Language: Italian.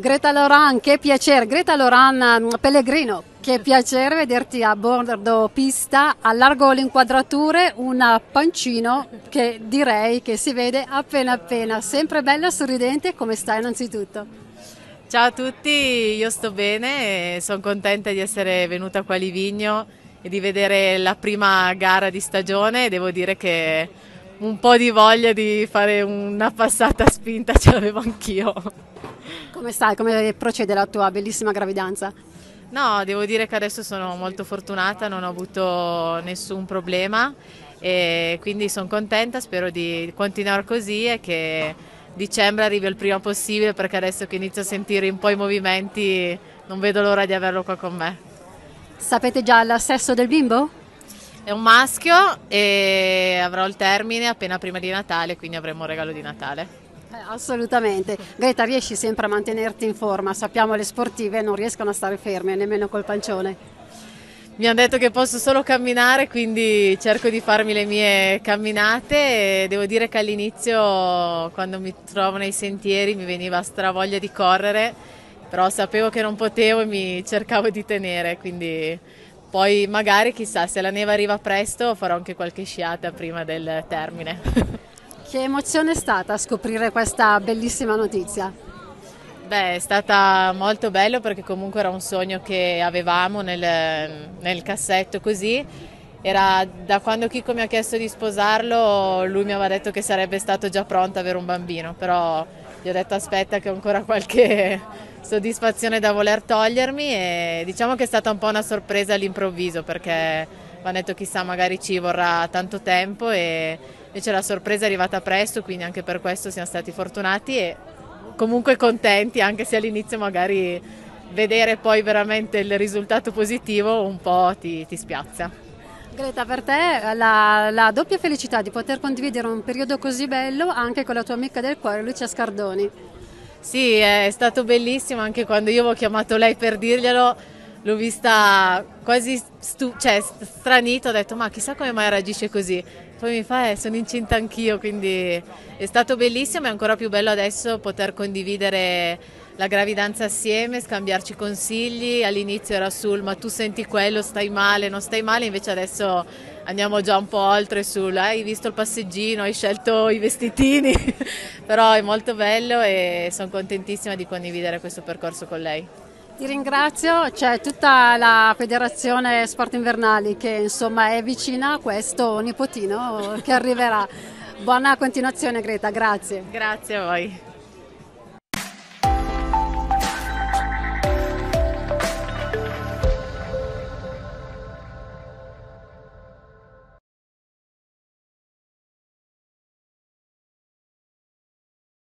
Greta Loran, che piacere. Greta Loran mm, Pellegrino, che piacere vederti a bordo pista, Allargo le inquadrature, un pancino che direi che si vede appena appena. Sempre bella, sorridente, come stai innanzitutto? Ciao a tutti, io sto bene e sono contenta di essere venuta qua a Livigno e di vedere la prima gara di stagione. Devo dire che un po' di voglia di fare una passata spinta ce l'avevo anch'io. Come stai? Come procede la tua bellissima gravidanza? No, devo dire che adesso sono molto fortunata, non ho avuto nessun problema e quindi sono contenta, spero di continuare così e che dicembre arrivi il prima possibile perché adesso che inizio a sentire un po' i movimenti non vedo l'ora di averlo qua con me. Sapete già l'assesso del bimbo? È un maschio e avrò il termine appena prima di Natale, quindi avremo un regalo di Natale. Eh, assolutamente. Greta, riesci sempre a mantenerti in forma? Sappiamo le sportive non riescono a stare ferme, nemmeno col pancione. Mi hanno detto che posso solo camminare, quindi cerco di farmi le mie camminate e devo dire che all'inizio quando mi trovo nei sentieri mi veniva stravoglia di correre, però sapevo che non potevo e mi cercavo di tenere, quindi poi magari chissà se la neve arriva presto farò anche qualche sciata prima del termine. Che emozione è stata scoprire questa bellissima notizia? Beh, è stata molto bello perché comunque era un sogno che avevamo nel, nel cassetto così. Era da quando Chico mi ha chiesto di sposarlo, lui mi aveva detto che sarebbe stato già pronto avere un bambino, però gli ho detto aspetta che ho ancora qualche soddisfazione da voler togliermi e diciamo che è stata un po' una sorpresa all'improvviso perché mi hanno detto chissà magari ci vorrà tanto tempo e Invece la sorpresa è arrivata presto, quindi anche per questo siamo stati fortunati e comunque contenti, anche se all'inizio magari vedere poi veramente il risultato positivo un po' ti, ti spiazza. Greta, per te la, la, doppia felicità di poter condividere un periodo così bello anche con la tua amica del cuore, Lucia Scardoni. Sì, è stato bellissimo anche quando io avevo chiamato lei per dirglielo l'ho vista quasi stu- cioè, stranita, ho detto ma chissà come mai reagisce così. Poi mi fa eh, sono incinta anch'io, quindi è stato bellissimo e ancora più bello adesso poter condividere la gravidanza assieme, scambiarci consigli. All'inizio era sul ma tu senti quello, stai male, non stai male, invece adesso andiamo già un po' oltre sul eh, hai visto il passeggino, hai scelto i vestitini, però è molto bello e sono contentissima di condividere questo percorso con lei. Ti ringrazio, c'è tutta la Federazione Sport Invernali che insomma è vicina a questo nipotino che arriverà. Buona continuazione Greta, grazie. Grazie a voi.